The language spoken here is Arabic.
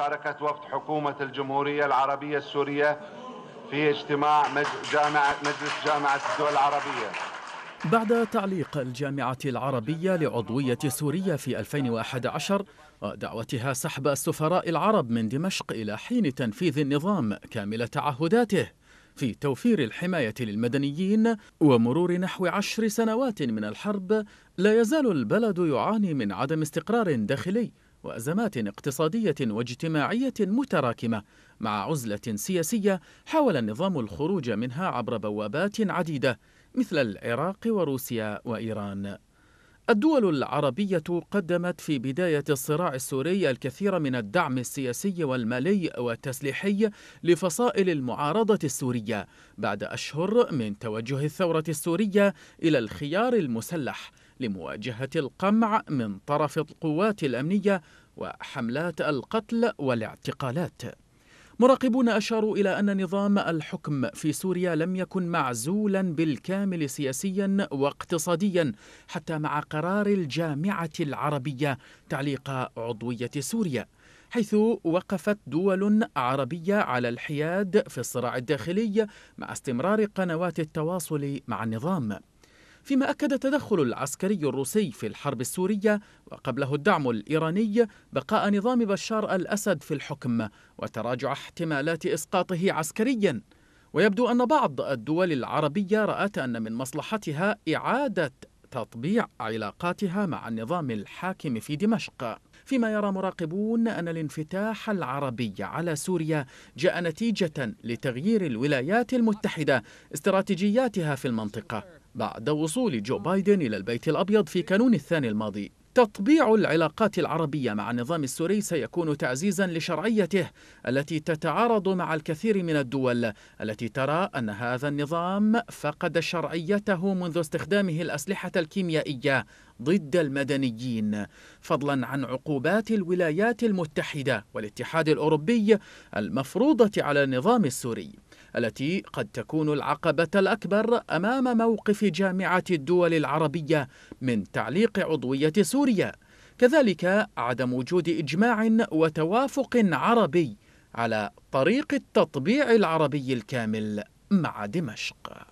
مشاركة وفد حكومة الجمهورية العربية السورية في اجتماع جامعة مجلس جامعة الدول العربية بعد تعليق الجامعة العربية لعضوية سوريا في 2011 ودعوتها سحب السفراء العرب من دمشق إلى حين تنفيذ النظام كامل تعهداته في توفير الحماية للمدنيين ومرور نحو عشر سنوات من الحرب لا يزال البلد يعاني من عدم استقرار داخلي وأزمات اقتصادية واجتماعية متراكمة مع عزلة سياسية حاول النظام الخروج منها عبر بوابات عديدة مثل العراق وروسيا وإيران الدول العربية قدمت في بداية الصراع السوري الكثير من الدعم السياسي والمالي والتسليحي لفصائل المعارضة السورية بعد أشهر من توجه الثورة السورية إلى الخيار المسلح لمواجهة القمع من طرف القوات الأمنية وحملات القتل والاعتقالات مراقبون أشاروا إلى أن نظام الحكم في سوريا لم يكن معزولا بالكامل سياسيا واقتصاديا حتى مع قرار الجامعة العربية تعليق عضوية سوريا حيث وقفت دول عربية على الحياد في الصراع الداخلي مع استمرار قنوات التواصل مع النظام فيما أكد تدخل العسكري الروسي في الحرب السورية وقبله الدعم الإيراني بقاء نظام بشار الأسد في الحكم وتراجع احتمالات إسقاطه عسكرياً ويبدو أن بعض الدول العربية رأت أن من مصلحتها إعادة تطبيع علاقاتها مع النظام الحاكم في دمشق فيما يرى مراقبون أن الانفتاح العربي على سوريا جاء نتيجة لتغيير الولايات المتحدة استراتيجياتها في المنطقة بعد وصول جو بايدن إلى البيت الأبيض في كانون الثاني الماضي تطبيع العلاقات العربية مع النظام السوري سيكون تعزيزا لشرعيته التي تتعارض مع الكثير من الدول التي ترى أن هذا النظام فقد شرعيته منذ استخدامه الأسلحة الكيميائية ضد المدنيين فضلا عن عقوبات الولايات المتحدة والاتحاد الأوروبي المفروضة على النظام السوري التي قد تكون العقبة الأكبر أمام موقف جامعة الدول العربية من تعليق عضوية سوريا كذلك عدم وجود إجماع وتوافق عربي على طريق التطبيع العربي الكامل مع دمشق